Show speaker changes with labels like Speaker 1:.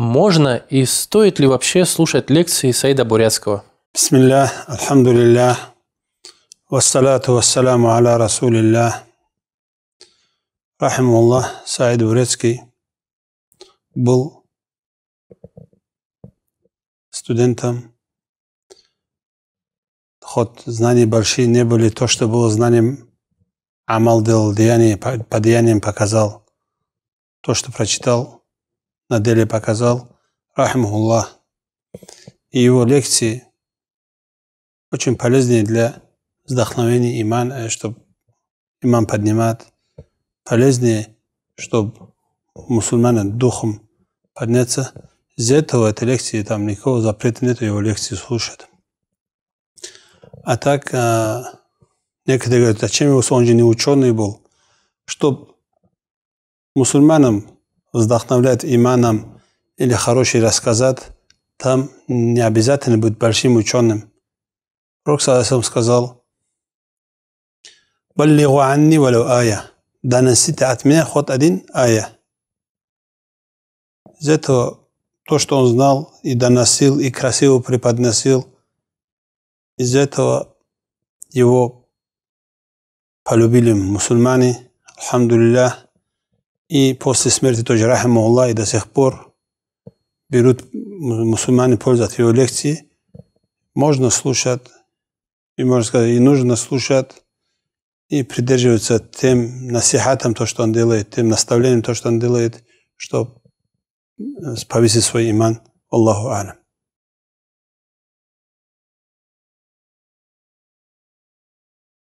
Speaker 1: Можно и стоит ли вообще слушать лекции Саида Бурятского? Бисмиллях, алхамдулиллях, вассалату вассаламу аля расулиллях. Рахимуллах, Саид Бурецкий был студентом. Хоть знания большие не были, то, что было знанием, Амал делал деяние, по деяниям показал. То, что прочитал – на деле показал, рахмуллах. И его лекции очень полезные для вдохновения иман э, чтобы иман поднимать, полезные, чтобы мусульманин духом подняться. Из-за этого этой лекции там никого запрета нет, его лекции слушать. А так, э, некоторые говорят, зачем его, он же не ученый был, чтобы мусульманам вдохновляет иманом или хороший рассказать, там не обязательно быть большим ученым. Пророк Саласам сказал, «Баллигу анни валю ая, доносите от меня хоть один ая». Из этого то, что он знал и доносил, и красиво преподносил, из этого его полюбили мусульмане, алхамдулиллах, и после смерти тоже Рахма Аллах, и до сих пор берут мусульмане пользу от его лекции. Можно слушать, и можно сказать, и нужно слушать, и придерживаться тем насихатам, то, что он делает, тем наставлением, то, что он делает, чтобы э, повысить свой иман. Аллаху Алям.